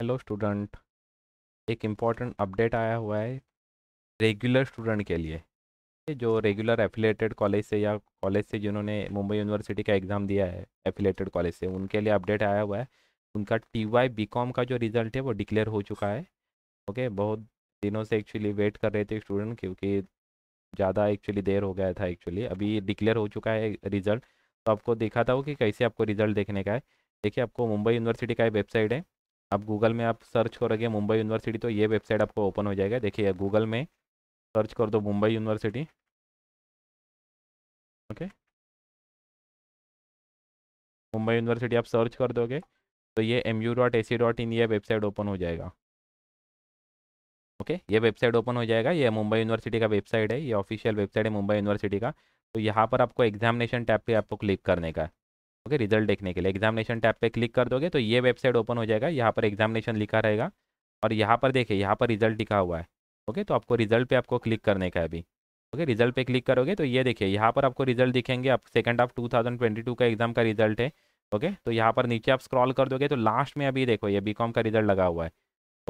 hello student एक important update आया हुआ है रेगुलर स्टूडेंट के लिए जो रेगुलर एफिलेटेड कॉलेज से या कॉलेज से जिन्होंने मुंबई यूनिवर्सिटी का एग्ज़ाम दिया है एफिलेटेड कॉलेज से उनके लिए अपडेट आया हुआ है उनका टी वाई बी कॉम का जो रिज़ल्ट है वो डिक्लेयर हो चुका है ओके बहुत दिनों से एक्चुअली वेट कर रहे थे स्टूडेंट क्योंकि ज़्यादा एक्चुअली देर हो गया था एक्चुअली अभी डिक्लेयर हो चुका है रिज़ल्ट तो आपको दिखाता हूँ कि कैसे आपको रिज़ल्ट देखने का है देखिए आपको मुंबई यूनिवर्सिटी का वेबसाइट है आप गूगल में आप सर्च करोगे मुंबई यूनिवर्सिटी तो ये वेबसाइट आपको ओपन हो जाएगा देखिए गूगल में सर्च कर दो Mumbai university okay Mumbai university आप सर्च कर दोगे तो ये M U dot A C dot in ये वेबसाइट ओपन हो जाएगा ओके ये वेबसाइट ओपन हो जाएगा ये मुंबई यूनिवर्सिटी का वेबसाइट है ये ऑफिशियल वेबसाइट है मुंबई यूनिवर्सिटी का तो यहाँ पर आपको एग्जामिनेशन टैब पे आपको क्लिक करने का है ओके रिजल्ट देखने के लिए एग्जामिनेशन टैब पे क्लिक कर दोगे तो ये वेबसाइट ओपन हो जाएगा यहाँ पर एग्जामिनेशन लिखा रहेगा और यहाँ पर देखिए यहाँ पर रिजल्ट लिखा हुआ है ओके तो आपको रिजल्ट पे आपको क्लिक करने का है अभी ओके रिजल्ट पे क्लिक करोगे तो ये देखिए यहाँ पर आपको रिजल्ट दिखेंगे आप सेकेंड हाफ टू का एग्जाम का रिजल्ट है ओके तो यहाँ पर नीचे आप स्क्रॉल कर दोगे तो लास्ट में अभी देखो ये बीकॉम का रिजल्ट लगा हुआ है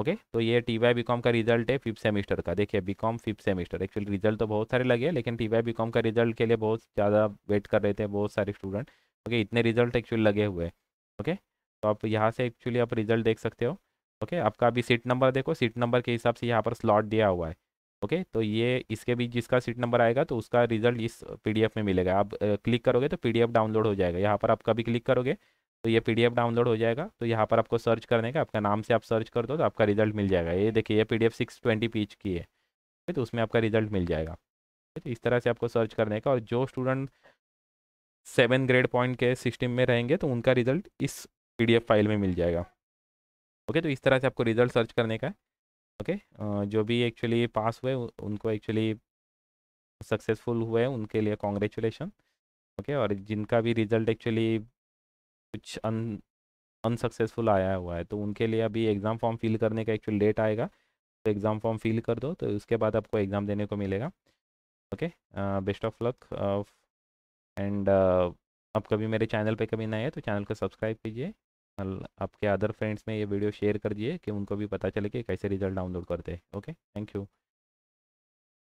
ओके तो ये टी वाई कॉम का रिजल्ट है फिफ्थ सेमेस्टर का देखिए BCom fifth semester actually result तो बहुत सारे लगे लेकिन टी वाई बीकॉम का रिजल्ट के लिए बहुत ज़्यादा वेट कर रहे थे बहुत सारे स्टूडेंट ओके इतने रिजल्ट एक्चुअली लगे हुए हैं ओके तो आप यहाँ से एक्चुअली आप रिजल्ट देख सकते हो ओके आपका अभी सीट नंबर देखो सीट नंबर के हिसाब से यहाँ पर स्लॉट दिया हुआ है ओके तो ये इसके भी जिसका सीट नंबर आएगा तो उसका रिजल्ट इस पी में मिलेगा आप क्लिक करोगे तो पी डाउनलोड हो जाएगा यहाँ पर आप कभी क्लिक करोगे तो ये पी डाउनलोड हो जाएगा तो यहाँ पर आपको सर्च करने का आपका नाम से आप सर्च कर दो तो आपका रिजल्ट मिल जाएगा ये देखिए ये पी पीडीएफ 620 पेज की है तो उसमें आपका रिजल्ट मिल जाएगा तो इस तरह से आपको सर्च करने का और जो स्टूडेंट सेवन ग्रेड पॉइंट के सिस्टम में रहेंगे तो उनका रिजल्ट इस पी फाइल में मिल जाएगा ओके तो इस तरह से आपको रिजल्ट सर्च करने का है ओके जो भी एक्चुअली पास हुए उनको एक्चुअली सक्सेसफुल हुए उनके लिए कॉन्ग्रेचुलेशन ओके और जिनका भी रिजल्ट एक्चुअली कुछ अन अनसक्सेसफुल आया हुआ है तो उनके लिए अभी एग्ज़ाम फॉर्म फिल करने का एक्चुअल डेट आएगा तो एग्ज़ाम फॉर्म फिल कर दो तो उसके बाद आपको एग्ज़ाम देने को मिलेगा okay best of luck and uh, आप कभी मेरे चैनल पे कभी नए आए तो चैनल को सब्सक्राइब कीजिए और आपके अदर फ्रेंड्स में ये वीडियो शेयर कर दिए कि उनको भी पता चले कि कैसे रिजल्ट डाउनलोड करते हैं ओके थैंक यू